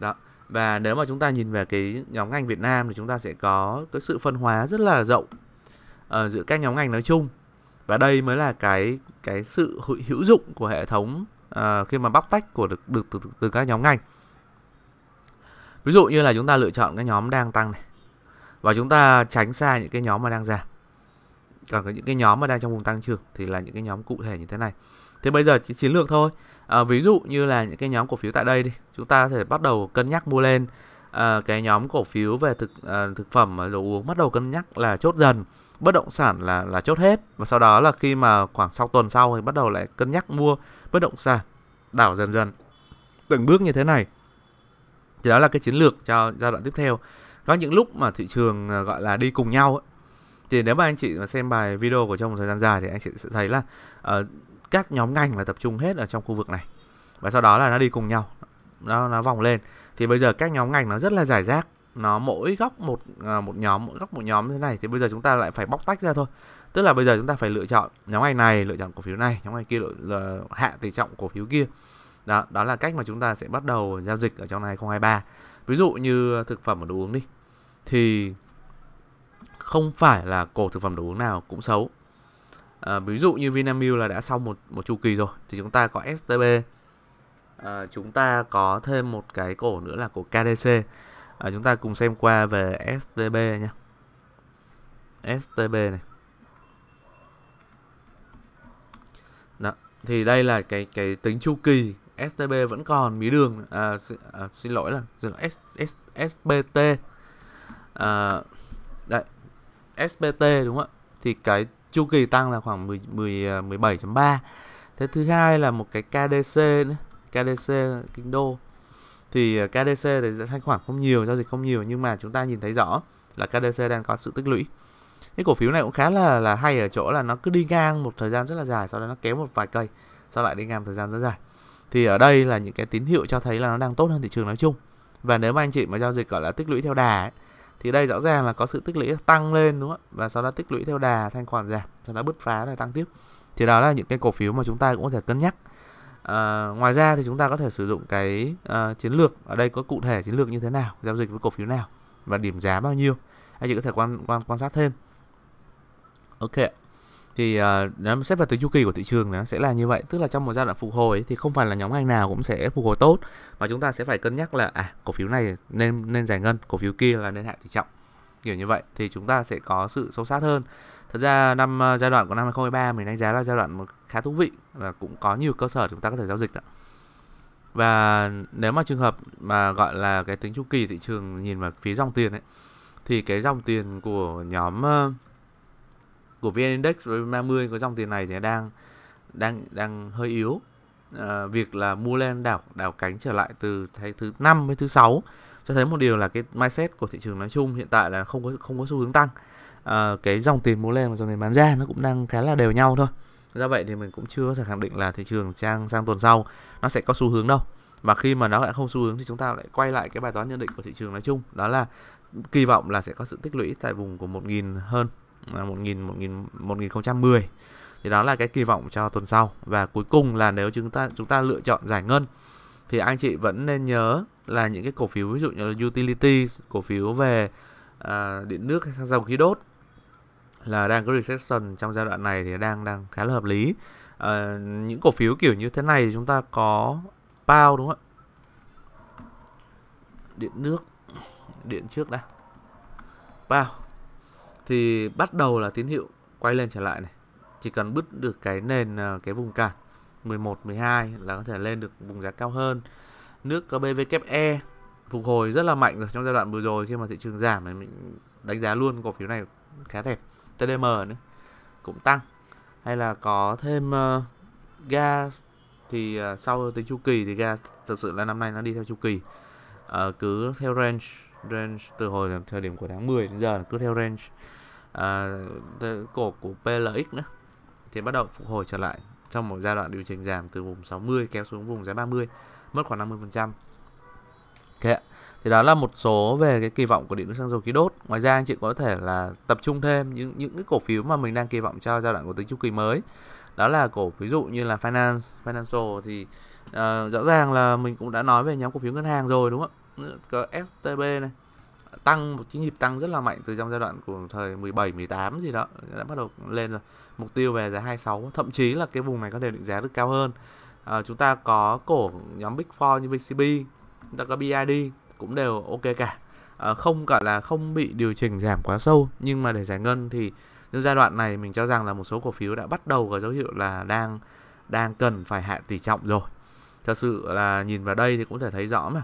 đó và nếu mà chúng ta nhìn về cái nhóm ngành Việt Nam thì chúng ta sẽ có cái sự phân hóa rất là rộng uh, giữa các nhóm ngành nói chung và đây mới là cái cái sự hữu dụng của hệ thống uh, khi mà bóc tách của được, được từ, từ, từ các nhóm ngành ví dụ như là chúng ta lựa chọn cái nhóm đang tăng này và chúng ta tránh xa những cái nhóm mà đang giảm còn những cái nhóm mà đang trong vùng tăng trưởng thì là những cái nhóm cụ thể như thế này thế bây giờ chỉ chiến lược thôi à, ví dụ như là những cái nhóm cổ phiếu tại đây đi chúng ta có thể bắt đầu cân nhắc mua lên à, cái nhóm cổ phiếu về thực à, thực phẩm đồ uống bắt đầu cân nhắc là chốt dần bất động sản là là chốt hết và sau đó là khi mà khoảng sau tuần sau thì bắt đầu lại cân nhắc mua bất động sản đảo dần dần từng bước như thế này thì đó là cái chiến lược cho giai đoạn tiếp theo có những lúc mà thị trường gọi là đi cùng nhau ấy, thì nếu mà anh chị mà xem bài video của trong một thời gian dài thì anh chị sẽ thấy là uh, các nhóm ngành là tập trung hết ở trong khu vực này và sau đó là nó đi cùng nhau nó nó vòng lên thì bây giờ các nhóm ngành nó rất là giải rác nó mỗi góc một à, một nhóm mỗi góc một nhóm như thế này thì bây giờ chúng ta lại phải bóc tách ra thôi tức là bây giờ chúng ta phải lựa chọn nhóm ngành này lựa chọn cổ phiếu này nhóm ngành kia lựa, hạ tỷ trọng cổ phiếu kia đó đó là cách mà chúng ta sẽ bắt đầu giao dịch ở trong năm 2023 ví dụ như thực phẩm và đồ uống đi thì không phải là cổ thực phẩm đồ uống nào cũng xấu à, ví dụ như Vinamilk là đã xong một một chu kỳ rồi thì chúng ta có STB à, ờ, chúng ta có thêm một cái cổ nữa là cổ KDC à, ờ, chúng ta cùng xem qua về STB nhé STB này Đó. thì đây là cái cái tính chu kỳ STB vẫn còn mí đường à, à, xin lỗi là xin lỗi, S, S, SBT à, đây SBT đúng không ạ thì cái chu kỳ tăng là khoảng 10, 10 17.3 thế thứ hai là một cái KDC nữa KDC kinh đô thì à, KDC thì thanh khoản không nhiều giao dịch không nhiều nhưng mà chúng ta nhìn thấy rõ là KDC đang có sự tích lũy cái cổ phiếu này cũng khá là là hay ở chỗ là nó cứ đi ngang một thời gian rất là dài sau đó nó kéo một vài cây sau lại đi ngang một thời gian rất dài thì ở đây là những cái tín hiệu cho thấy là nó đang tốt hơn thị trường nói chung và nếu mà anh chị mà giao dịch gọi là tích lũy theo đà ấy, thì đây rõ ràng là có sự tích lũy tăng lên đúng không ạ và sau đó tích lũy theo đà thanh khoản giảm sau đó bứt phá rồi tăng tiếp thì đó là những cái cổ phiếu mà chúng ta cũng có thể cân nhắc à, ngoài ra thì chúng ta có thể sử dụng cái uh, chiến lược ở đây có cụ thể chiến lược như thế nào giao dịch với cổ phiếu nào và điểm giá bao nhiêu anh chị có thể quan quan quan sát thêm ok thì uh, xét vào từ chu kỳ của thị trường nó sẽ là như vậy tức là trong một giai đoạn phục hồi thì không phải là nhóm ngành nào cũng sẽ phục hồi tốt mà chúng ta sẽ phải cân nhắc là à cổ phiếu này nên nên giải ngân cổ phiếu kia là nên hạ tỷ trọng kiểu như vậy thì chúng ta sẽ có sự sâu sát hơn thật ra năm uh, giai đoạn của năm 2023 mình đánh giá là giai đoạn khá thú vị và cũng có nhiều cơ sở chúng ta có thể giao dịch đó. và nếu mà trường hợp mà gọi là cái tính chu kỳ thị trường nhìn vào phía dòng tiền ấy thì cái dòng tiền của nhóm uh, của VN Index với 30 có dòng tiền này thì đang đang đang hơi yếu. À, việc là mua lên đảo đảo cánh trở lại từ thấy thứ năm với thứ sáu cho thấy một điều là cái mindset của thị trường nói chung hiện tại là không có không có xu hướng tăng. À, cái dòng tiền mua lên và dòng tiền bán ra nó cũng đang khá là đều nhau thôi. Do vậy thì mình cũng chưa có thể khẳng định là thị trường trang sang tuần sau nó sẽ có xu hướng đâu. Mà khi mà nó lại không xu hướng thì chúng ta lại quay lại cái bài toán nhận định của thị trường nói chung, đó là kỳ vọng là sẽ có sự tích lũy tại vùng của 1.000 hơn 1000 1000 1010 thì đó là cái kỳ vọng cho tuần sau và cuối cùng là nếu chúng ta chúng ta lựa chọn giải ngân thì anh chị vẫn nên nhớ là những cái cổ phiếu ví dụ như là utilities cổ phiếu về à, điện nước hay dầu khí đốt là đang có recession trong giai đoạn này thì đang đang khá là hợp lý à, những cổ phiếu kiểu như thế này thì chúng ta có bao đúng không ạ điện nước điện trước đã bao thì bắt đầu là tín hiệu quay lên trở lại này chỉ cần bứt được cái nền ờ, cái vùng cả 11 12 là có thể lên được vùng giá cao hơn nước có BVKE phục hồi rất là mạnh rồi trong giai đoạn vừa rồi khi mà thị trường giảm thì mình đánh giá luôn cổ phiếu này khá đẹp TDM nữa cũng tăng hay là có thêm uh, gas thì uh, sau tính chu kỳ thì gas thực sự là năm nay nó đi theo chu kỳ uh, cứ theo range range từ hồi thời điểm của tháng 10 đến giờ cứ theo range à, cổ của PLX nữa thì bắt đầu phục hồi trở lại trong một giai đoạn điều chỉnh giảm từ vùng 60 kéo xuống vùng giá 30 mất khoảng 50 phần trăm okay. thì đó là một số về cái kỳ vọng của điện nước xăng dầu khí đốt ngoài ra anh chị có thể là tập trung thêm những những cái cổ phiếu mà mình đang kỳ vọng cho giai đoạn của tính chu kỳ mới đó là cổ ví dụ như là finance financial thì uh, rõ ràng là mình cũng đã nói về nhóm cổ phiếu ngân hàng rồi đúng không STB này tăng một cái nhịp tăng rất là mạnh từ trong giai đoạn của thời 17 18 gì đó đã bắt đầu lên rồi. Mục tiêu về giá 26, thậm chí là cái vùng này có thể định giá được cao hơn. À, chúng ta có cổ nhóm Big Four như VCB, chúng ta có BID cũng đều ok cả. À, không gọi là không bị điều chỉnh giảm quá sâu nhưng mà để giải ngân thì trong giai đoạn này mình cho rằng là một số cổ phiếu đã bắt đầu có dấu hiệu là đang đang cần phải hạ tỷ trọng rồi. Thật sự là nhìn vào đây thì cũng thể thấy rõ mà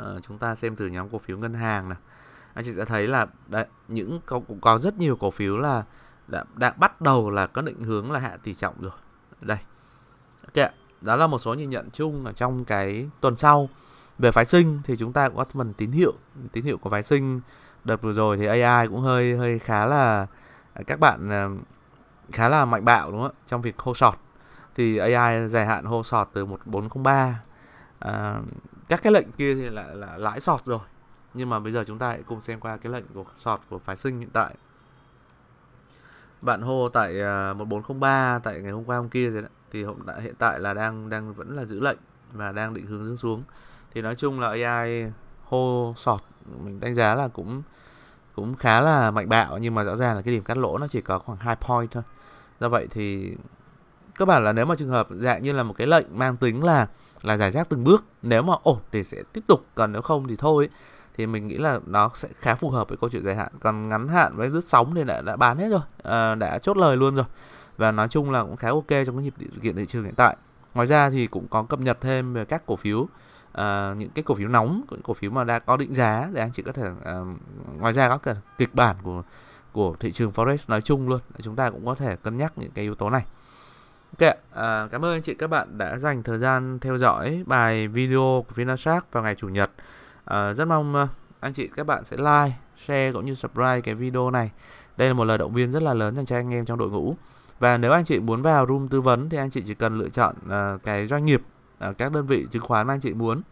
uh, chúng ta xem từ nhóm cổ phiếu ngân hàng này anh chị sẽ thấy là đã, những có, cũng có rất nhiều cổ phiếu là đã, đã bắt đầu là có định hướng là hạ tỷ trọng rồi đây ok đó là một số nhìn nhận chung ở trong cái tuần sau về phái sinh thì chúng ta cũng có phần tín hiệu tín hiệu của phái sinh đợt vừa rồi thì AI cũng hơi hơi khá là à, các bạn à, khá là mạnh bạo đúng không ạ trong việc hô sọt thì AI dài hạn hô sọt từ 1403 à, các cái lệnh kia thì là, là lãi sọt rồi nhưng mà bây giờ chúng ta hãy cùng xem qua cái lệnh của sọt của phái sinh hiện tại bạn hô tại 1403 à, tại ngày hôm qua hôm kia rồi đó thì đã, hiện tại là đang đang vẫn là giữ lệnh và đang định hướng hướng xuống thì nói chung là AI hô sọt mình đánh giá là cũng cũng khá là mạnh bạo nhưng mà rõ ràng là cái điểm cắt lỗ nó chỉ có khoảng 2 point thôi do vậy thì cơ bản là nếu mà trường hợp dạng như là một cái lệnh mang tính là là giải rác từng bước nếu mà ổn thì sẽ tiếp tục còn nếu không thì thôi thì mình nghĩ là nó sẽ khá phù hợp với câu chuyện dài hạn còn ngắn hạn với lướt sóng thì đã, đã bán hết rồi à, đã chốt lời luôn rồi và nói chung là cũng khá ok trong cái nhịp kiện thị trường hiện tại ngoài ra thì cũng có cập nhật thêm về các cổ phiếu À, những cái cổ phiếu nóng những cổ phiếu mà đã có định giá để anh chị có thể à, ngoài ra các kịch bản của của thị trường forex nói chung luôn chúng ta cũng có thể cân nhắc những cái yếu tố này Ok, à, cảm ơn anh chị các bạn đã dành thời gian theo dõi bài video của Vinashark vào ngày Chủ nhật. À, rất mong à, anh chị các bạn sẽ like, share cũng như subscribe cái video này. Đây là một lời động viên rất là lớn dành cho anh em trong đội ngũ. Và nếu anh chị muốn vào room tư vấn thì anh chị chỉ cần lựa chọn uh, cái doanh nghiệp, uh, các đơn vị chứng khoán mà anh chị muốn.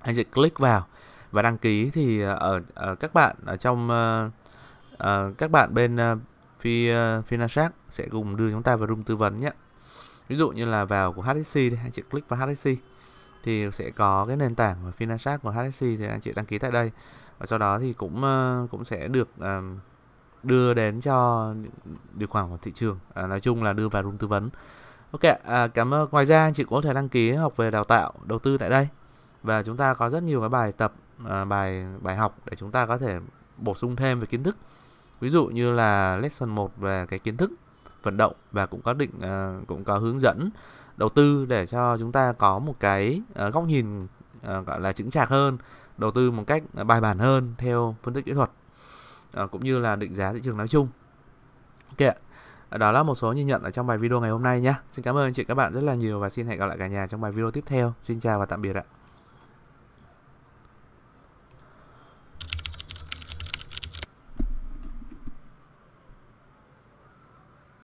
Anh chị click vào và đăng ký thì ở uh, uh, các bạn ở trong uh, uh, các bạn bên uh, Finashark sẽ cùng đưa chúng ta vào room tư vấn nhé ví dụ như là vào của HSC thì anh chị click vào HSC thì sẽ có cái nền tảng và Finasac của HSC thì anh chị đăng ký tại đây và sau đó thì cũng ờ, cũng sẽ được đưa đến cho điều khoản của thị trường à, nói chung là đưa vào room tư vấn ok à, cảm ơn ngoài ra anh chị có thể đăng ký học về đào tạo đầu tư tại đây và chúng ta có rất nhiều cái bài tập à, bài bài học để chúng ta có thể bổ sung thêm về kiến thức ví dụ như là lesson 1 về cái kiến thức vận động và cũng có định à, cũng có hướng dẫn đầu tư để cho chúng ta có một cái à, góc nhìn à, gọi là chững chạc hơn đầu tư một cách bài bản hơn theo phân tích kỹ thuật cũng như là định giá thị trường nói chung ok đó là một số nhìn nhận ở trong bài video ngày hôm nay nhé xin cảm ơn anh chị các bạn rất là nhiều và xin hẹn gặp lại cả nhà trong bài video tiếp theo xin chào và tạm biệt ạ